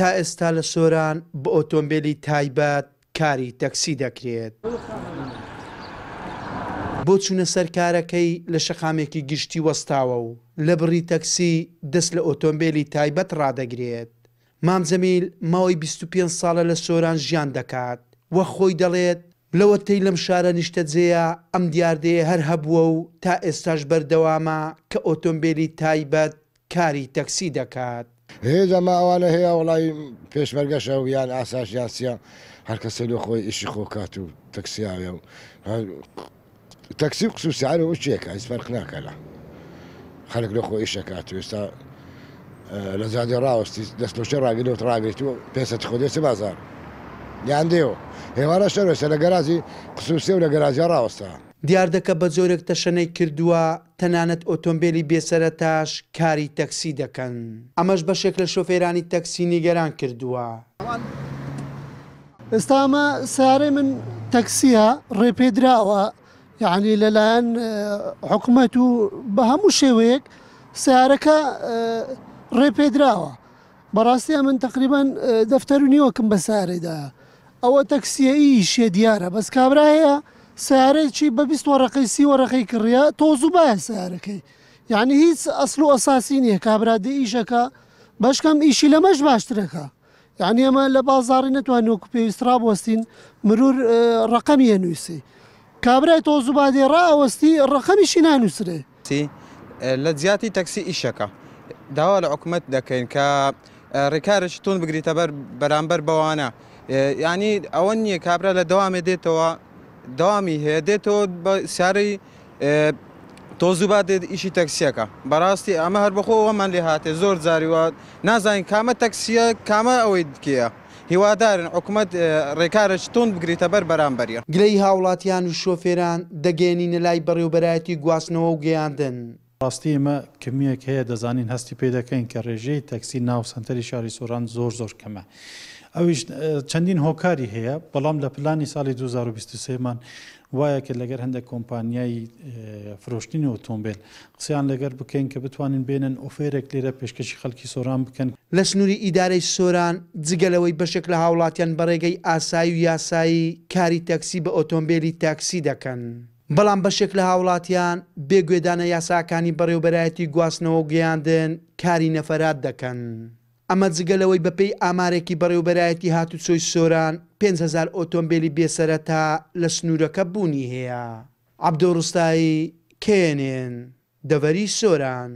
تا ئێستا لە سۆران بە ئۆتۆمبیلی تایبەت کاری تەکسی دەکرێت. بۆ چوونە سەرکارەکەی لە شەقامێکی گشتی وەستاوە و لە بڕی تەکسی دەست لە ئۆتۆمبیلی تایبەت ڕدەگرێت. مام زەمیل ماوەی 25 ساڵە لە سۆران ژیان دەکات وە خۆی دەڵێت لەوە تەی لەم شارە نیشتە جێە ئەم دیاردەیە هەر هەبووە و تا ئێستاش بەردەوامە کە ئۆتۆمبیلی تایبەت کاری تەکسی دەکات. هێزەما ئەوانە هەیە وڵی پێشمەرگەشە و یان ئاساش یاسیە هەرکە سەلو خۆی ئیشی خۆکات و تەکسیاوێ و تەکسی قسوسیار و چێکە هیچ فەرق ناکەلا خەلک لە خۆی ئیشەکات ئێستا لە زیادی ڕاستی دەستلوشە ڕاگیر و ڕاگریت و پێسەت خودێسی بازار یان دێەوە هێوارە شەرێسە لە گەرازی قسووسی و لە گەرازیە ڕاوەستان دیاردەکە بە زۆرێک تەشەنەی کردووە تەنانەت ئۆتۆمبیلی بێسەرەتاش کاری تەکسی دەکەن ئەمەش بەشێک لە شۆفێرانی تەکسی نیگەران کردووە ئێستا ئەمە سارێ من تەکسیە ڕێپێدراوە یعنی لەلایەن حکوومەت و بە هەموو شێوەیەک سیارەکە ڕێپێدراوە بەڕاستیە من تقریبان دەفتەر و نیوەکم بە سارێدا ئەوە تەکسیە ئیشێ دیارە بەس کابراایە سیارەیەکی بە بیست وەرەقەی سی وەرەقەی کڕە تۆزوو باە سیارەکەی یعنی هیچ ئەسل و ئەساسی نییە کابراادی ئیشەکە بەشکەم ئیشی لەمەش باشترەکە یعنی ئەمە لە بازاری نتوانین وکو پێویسترا بوەستین مرور ڕقەمیە نووسی کابرای تۆزوو بادێ ڕائوەستی ڕقەمیشی نانووسێ لە زیاتی تەکسی ئیشەکە داوا لە حکوومەت دەکەین کە ڕێکارش تون بگریتە بەر بەرامبەر بەوانە ینی ئەوە نییە کابرا لە دەوامێ دێتەوە دامی هەیە دێتەوە بە سیارەی تۆزوبات دێت ئیشی تەکسیەکە بەڕاستی ئەمە هەر بەخۆەوەمان لێ هااتێ زۆر جاریوات نازانین کامە تەکسیە کامە ئەوەی دکیە. هیوادارن حکوومەت ڕێکارش تون بگریتە بەر بەرامبەریە گلەی هاوڵاتیان و شۆفێران دەگەێنینە لای بەڕێوبەرایەتی گواستنەوە و گەیاندن. ڕاستی ئمە کمیەک هەیە دەزانین هەستی پێدەکەین کە ڕێژەی تەکسی ناو سنتەری شاری سۆران زۆر زۆر کەمە. ئەوش چەندین هۆکاری هەیە بەڵام لە پلانی ساڵی 2023مان وایە کە لەگەر هەندێک کۆمپانیایی فرۆشتنی ئۆتۆمبیل قسەیان لەگەر بکەین کە بتوانین بێنن ئۆفێرێک لێرە پێشکەشی خەڵکی سۆران بکەن لە سنووری ئیدارەی سۆران جگەلەوەی بەشێک لە هاوڵاتیان بەڕێگەی ئاسایی و یاسایی کاری تەکسی بە ئۆتۆمبیلی تاکسی دەکەن. بەڵام بەشێک لە هاوڵاتیان بێگوێدانە یاساکانی بەڕێوبەرایەتی گواستنەوە گەیاندن کاری نەفرات دەکەن. ئەمە جگەلەوەی بەپەی ئامارێکی بەڕێوبەرایەتی هاتوچۆی سۆران 500 ئۆتۆمبیلی بێسەرەتا لە سنوورەکە بوونی هەیە. عبدۆڕستایی کێنێن دەڤەری سۆران.